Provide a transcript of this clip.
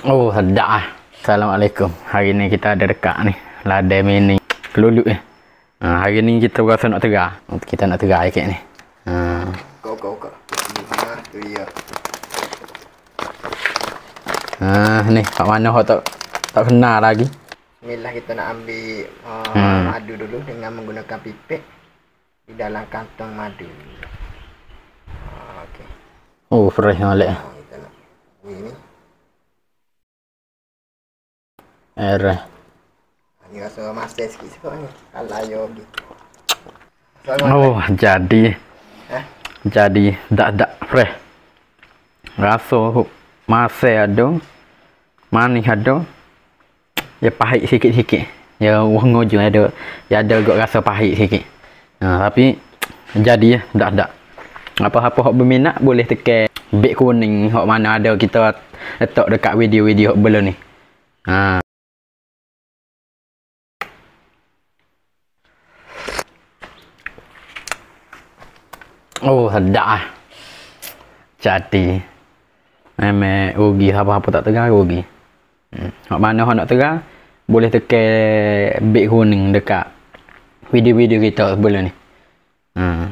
Oh, sedap lah. Assalamualaikum. Hari ni kita ada dekat ni. Ladai mini. Kelulut ni. Ha, hari ni kita rasa nak tegar. Kita nak tegar ikat ni. Ha. Kau, kau, kau. Ha, tu dia. ni. Kat mana kau tak, tak kenal lagi. Inilah kita nak ambil uh, hmm. madu dulu dengan menggunakan pipet di dalam kantong madu. Uh, ha, okay. Oh, fresh ngalik. Uh, R. Ini rasa master sikit sebab ni. Alah yo. Oh, jadi. Eh? Jadi dak dak fresh. Rasa masih ada. Manis ada. Ya pahit sikit-sikit. Ya wong ngoju ada. Ya ada ya, gak rasa pahit sikit. Ha, tapi jadi ya dak dak. Apa-apa hok berminat boleh tekan bek kuning hok mana ada kita letak dekat video-video hok belum ni. Ha, Oh, sedap lah. Jadi. Memang rugi apa-apa tak tegak, rugi. Hmm. Hak mana hak nak tegak? boleh tekan big honing dekat video-video kita sebelum ni. Hmm.